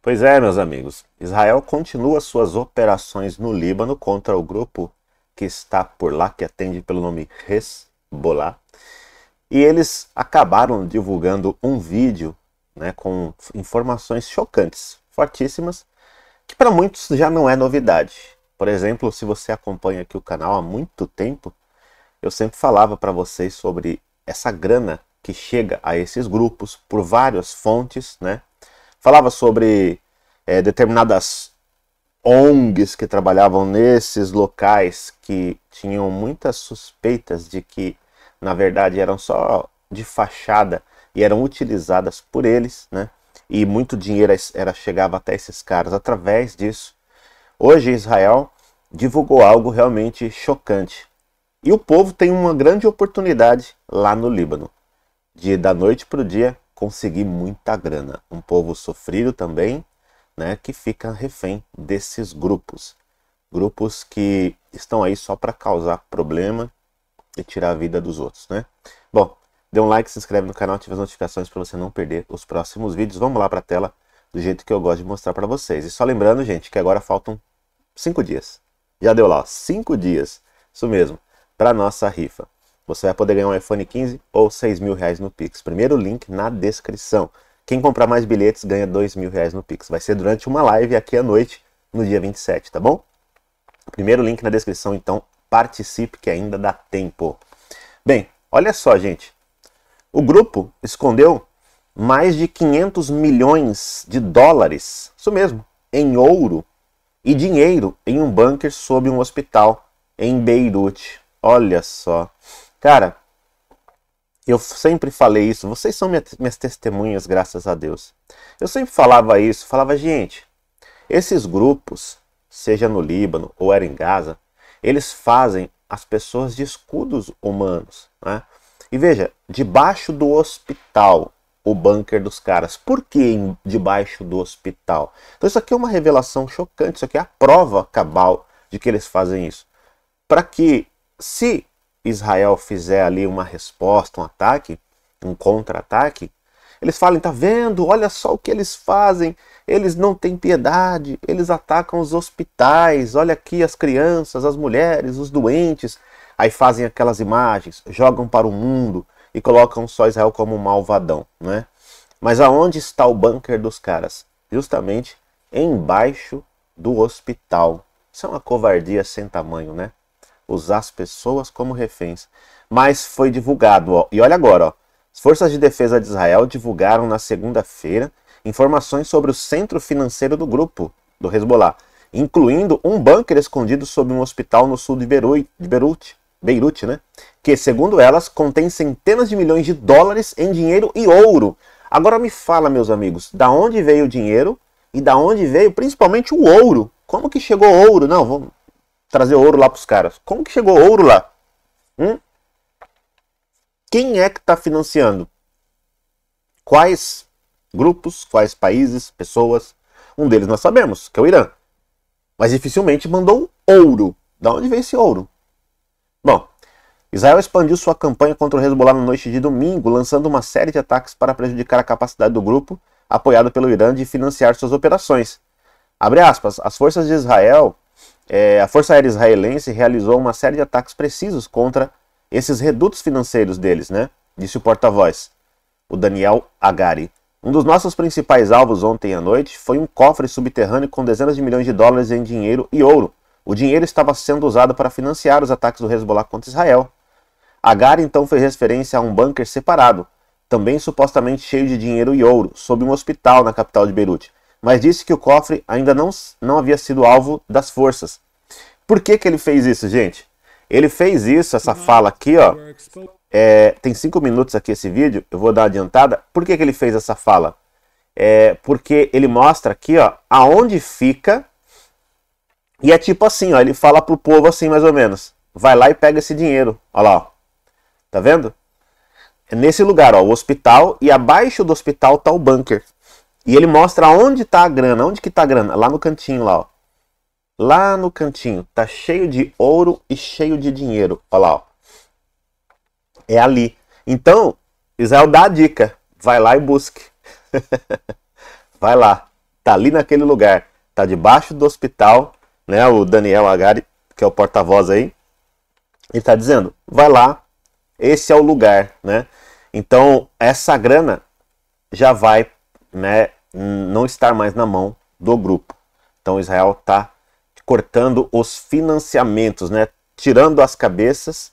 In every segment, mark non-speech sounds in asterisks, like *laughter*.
Pois é, meus amigos, Israel continua suas operações no Líbano contra o grupo que está por lá, que atende pelo nome Hezbollah. E eles acabaram divulgando um vídeo né, com informações chocantes, fortíssimas, que para muitos já não é novidade. Por exemplo, se você acompanha aqui o canal há muito tempo, eu sempre falava para vocês sobre essa grana que chega a esses grupos por várias fontes, né? falava sobre é, determinadas ONGs que trabalhavam nesses locais que tinham muitas suspeitas de que, na verdade, eram só de fachada e eram utilizadas por eles, né? E muito dinheiro era chegava até esses caras através disso. Hoje Israel divulgou algo realmente chocante. E o povo tem uma grande oportunidade lá no Líbano, de da noite para o dia conseguir muita grana. Um povo sofrido também, né, que fica refém desses grupos. Grupos que estão aí só para causar problema e tirar a vida dos outros, né? Bom, dê um like, se inscreve no canal, ative as notificações para você não perder os próximos vídeos. Vamos lá para a tela do jeito que eu gosto de mostrar para vocês. E só lembrando, gente, que agora faltam cinco dias. Já deu lá, cinco dias. Isso mesmo, para nossa rifa você vai poder ganhar um iPhone 15 ou 6 mil reais no Pix. Primeiro link na descrição. Quem comprar mais bilhetes ganha 2 mil reais no Pix. Vai ser durante uma live aqui à noite, no dia 27, tá bom? Primeiro link na descrição, então participe que ainda dá tempo. Bem, olha só, gente. O grupo escondeu mais de 500 milhões de dólares, isso mesmo, em ouro e dinheiro em um bunker sob um hospital em Beirute. Olha só. Cara, eu sempre falei isso, vocês são minha, minhas testemunhas, graças a Deus. Eu sempre falava isso, falava, gente, esses grupos, seja no Líbano ou era em Gaza, eles fazem as pessoas de escudos humanos, né? E veja, debaixo do hospital, o bunker dos caras. Por que debaixo do hospital? Então isso aqui é uma revelação chocante, isso aqui é a prova cabal de que eles fazem isso. Para que se Israel fizer ali uma resposta, um ataque, um contra-ataque, eles falam, tá vendo? Olha só o que eles fazem. Eles não têm piedade, eles atacam os hospitais, olha aqui as crianças, as mulheres, os doentes. Aí fazem aquelas imagens, jogam para o mundo e colocam só Israel como um malvadão, né? Mas aonde está o bunker dos caras? Justamente embaixo do hospital. Isso é uma covardia sem tamanho, né? usar as pessoas como reféns. Mas foi divulgado, ó, e olha agora, ó, as forças de defesa de Israel divulgaram na segunda-feira informações sobre o centro financeiro do grupo do Hezbollah, incluindo um bunker escondido sob um hospital no sul de Beirute, de Beirute, Beirute né? que, segundo elas, contém centenas de milhões de dólares em dinheiro e ouro. Agora me fala, meus amigos, da onde veio o dinheiro e da onde veio principalmente o ouro? Como que chegou ouro? Não, vamos, trazer ouro lá para os caras. Como que chegou ouro lá? Hum? Quem é que está financiando? Quais grupos, quais países, pessoas? Um deles nós sabemos, que é o Irã. Mas dificilmente mandou ouro. Da onde veio esse ouro? Bom, Israel expandiu sua campanha contra o Hezbollah na noite de domingo, lançando uma série de ataques para prejudicar a capacidade do grupo, apoiado pelo Irã, de financiar suas operações. Aspas, as forças de Israel é, a Força Aérea Israelense realizou uma série de ataques precisos contra esses redutos financeiros deles, né? Disse o porta-voz, o Daniel Agari. Um dos nossos principais alvos ontem à noite foi um cofre subterrâneo com dezenas de milhões de dólares em dinheiro e ouro. O dinheiro estava sendo usado para financiar os ataques do Hezbollah contra Israel. Agari então fez referência a um bunker separado, também supostamente cheio de dinheiro e ouro, sob um hospital na capital de Beirute mas disse que o cofre ainda não, não havia sido alvo das forças. Por que, que ele fez isso, gente? Ele fez isso, essa uhum. fala aqui, ó. É, tem cinco minutos aqui esse vídeo, eu vou dar adiantada. Por que, que ele fez essa fala? É, porque ele mostra aqui, ó, aonde fica. E é tipo assim, ó, ele fala pro povo assim, mais ou menos. Vai lá e pega esse dinheiro. Ó lá, ó. Tá vendo? É nesse lugar, ó, o hospital. E abaixo do hospital tá o bunker. E ele mostra onde está a grana. Onde que está a grana? Lá no cantinho, lá, ó. Lá no cantinho. Tá cheio de ouro e cheio de dinheiro. Olha lá, ó. É ali. Então, Israel dá a dica. Vai lá e busque. *laughs* Vai lá. Tá ali naquele lugar. Tá debaixo do hospital, né? O Daniel Agari, que é o porta-voz aí. Ele tá dizendo, vai lá, esse é o lugar, né? Então, essa grana já vai, né, não estar mais na mão do grupo. Então Israel está cortando os financiamentos, né? tirando as cabeças.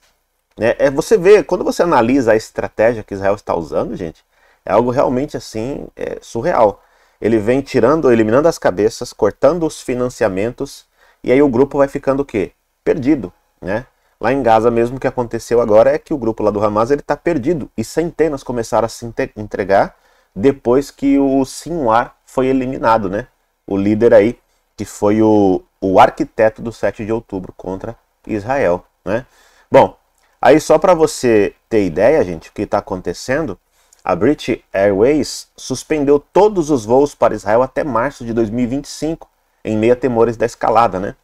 Né? É, você vê, quando você analisa a estratégia que Israel está usando, gente, é algo realmente assim é, surreal. Ele vem tirando, eliminando as cabeças, cortando os financiamentos, e aí o grupo vai ficando o quê? Perdido, né? Lá em Gaza mesmo o que aconteceu agora é que o grupo lá do Hamas ele está perdido e centenas começaram a se entregar depois que o Sinwar foi eliminado, né? O líder aí, que foi o, o arquiteto do 7 de outubro contra Israel, né? Bom, aí só para você ter ideia, gente, o que está acontecendo, a British Airways suspendeu todos os voos para Israel até março de 2025, em meio a temores da escalada, né?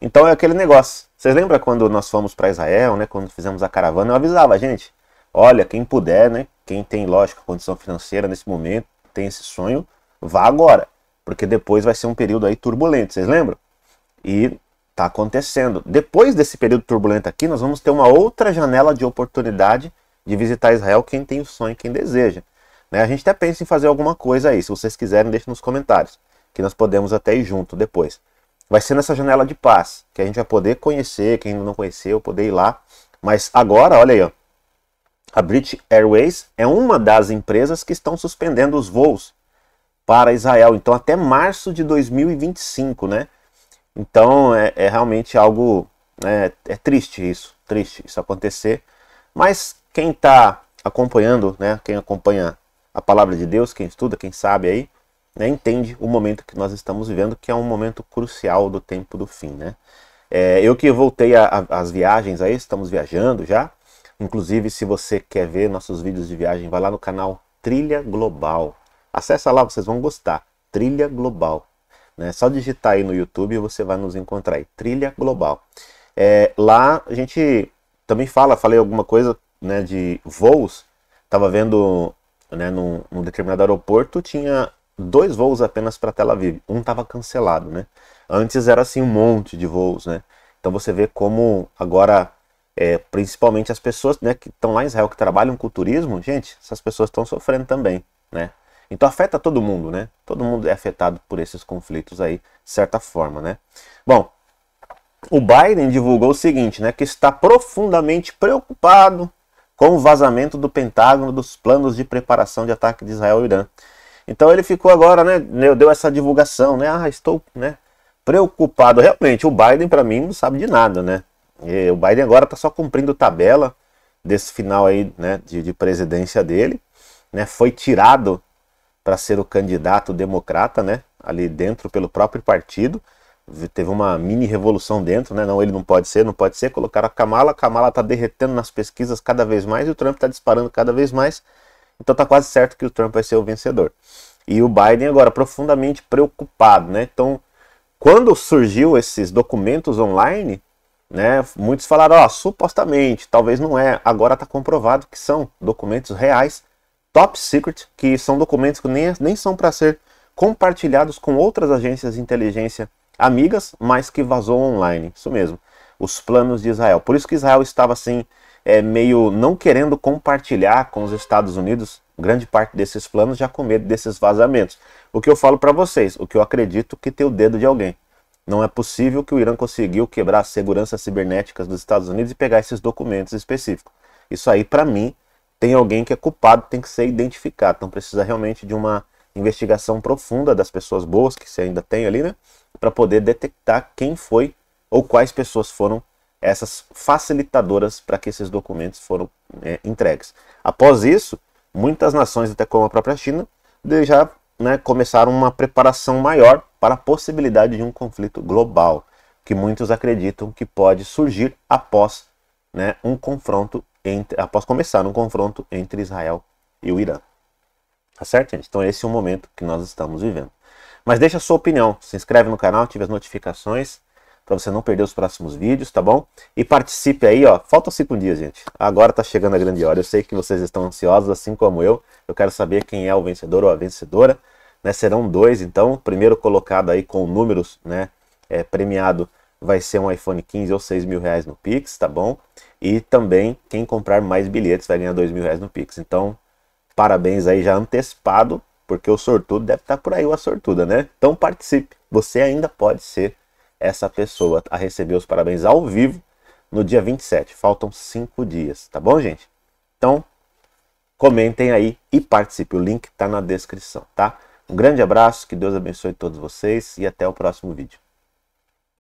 Então é aquele negócio. Vocês lembram quando nós fomos para Israel, né? Quando fizemos a caravana, eu avisava, gente, olha, quem puder, né? quem tem lógica, condição financeira nesse momento, tem esse sonho, vá agora, porque depois vai ser um período aí turbulento, vocês lembram? E tá acontecendo. Depois desse período turbulento aqui, nós vamos ter uma outra janela de oportunidade de visitar Israel, quem tem o sonho, quem deseja. Né? A gente até pensa em fazer alguma coisa aí, se vocês quiserem, deixem nos comentários, que nós podemos até ir junto depois. Vai ser nessa janela de paz, que a gente vai poder conhecer, quem ainda não conheceu, poder ir lá. Mas agora, olha aí, ó, a British Airways é uma das empresas que estão suspendendo os voos para Israel, então até março de 2025, né? Então é, é realmente algo é, é, triste isso, triste isso acontecer. Mas quem está acompanhando, né? Quem acompanha a palavra de Deus, quem estuda, quem sabe aí, né, entende o momento que nós estamos vivendo, que é um momento crucial do tempo do fim, né? É, eu que voltei às viagens aí, estamos viajando já. Inclusive, se você quer ver nossos vídeos de viagem, vai lá no canal Trilha Global. Acessa lá, vocês vão gostar. Trilha Global. Né? Só digitar aí no YouTube e você vai nos encontrar aí. Trilha Global. É, lá a gente também fala, falei alguma coisa né, de voos. Tava vendo né, num, num determinado aeroporto, tinha dois voos apenas para Tel Aviv. Um estava cancelado, né? Antes era assim um monte de voos, né? Então você vê como agora é, principalmente as pessoas né, que estão lá em Israel, que trabalham com turismo, gente, essas pessoas estão sofrendo também, né? Então afeta todo mundo, né? Todo mundo é afetado por esses conflitos aí, de certa forma, né? Bom, o Biden divulgou o seguinte, né? Que está profundamente preocupado com o vazamento do Pentágono dos planos de preparação de ataque de Israel ao Irã. Então ele ficou agora, né? Deu essa divulgação, né? Ah, estou, né? Preocupado. Realmente, o Biden, para mim, não sabe de nada, né? E o Biden agora está só cumprindo tabela desse final aí, né, de, de presidência dele, né? Foi tirado para ser o candidato democrata, né? Ali dentro pelo próprio partido. Teve uma mini revolução dentro, né? Não, ele não pode ser, não pode ser. Colocaram a Kamala, a Kamala está derretendo nas pesquisas cada vez mais e o Trump está disparando cada vez mais. Então tá quase certo que o Trump vai ser o vencedor. E o Biden agora profundamente preocupado, né? Então, quando surgiu esses documentos online, né? Muitos falaram, ó, supostamente, talvez não é. Agora está comprovado que são documentos reais, top secret, que são documentos que nem, nem são para ser compartilhados com outras agências de inteligência amigas, mas que vazou online. Isso mesmo, os planos de Israel. Por isso que Israel estava assim, é, meio não querendo compartilhar com os Estados Unidos grande parte desses planos, já com medo desses vazamentos. O que eu falo para vocês, o que eu acredito que tem o dedo de alguém. Não é possível que o Irã conseguiu quebrar as seguranças cibernéticas dos Estados Unidos e pegar esses documentos específicos. Isso aí, para mim, tem alguém que é culpado, tem que ser identificado. Então precisa realmente de uma investigação profunda das pessoas boas que você ainda tem ali, né? Para poder detectar quem foi ou quais pessoas foram essas facilitadoras para que esses documentos foram é, entregues. Após isso, muitas nações, até como a própria China, já né, começaram uma preparação maior para a possibilidade de um conflito global, que muitos acreditam que pode surgir após né, um confronto entre, após começar um confronto entre Israel e o Irã. Tá certo, gente? Então esse é o momento que nós estamos vivendo. Mas deixa a sua opinião, se inscreve no canal, ative as notificações para você não perder os próximos vídeos, tá bom? E participe aí, ó. Faltam cinco dias, gente. Agora tá chegando a grande hora. Eu sei que vocês estão ansiosos, assim como eu. Eu quero saber quem é o vencedor ou a vencedora. Né? Serão dois, então, o primeiro colocado aí com números, né? É, premiado vai ser um iPhone 15 ou 6 mil reais no Pix, tá bom? E também quem comprar mais bilhetes vai ganhar 2 mil reais no Pix. Então, parabéns aí já antecipado, porque o sortudo deve estar tá por aí, ou a sortuda, né? Então participe, você ainda pode ser essa pessoa a receber os parabéns ao vivo no dia 27. Faltam cinco dias, tá bom, gente? Então, comentem aí e participe. O link está na descrição, tá? Um grande abraço, que Deus abençoe todos vocês e até o próximo vídeo.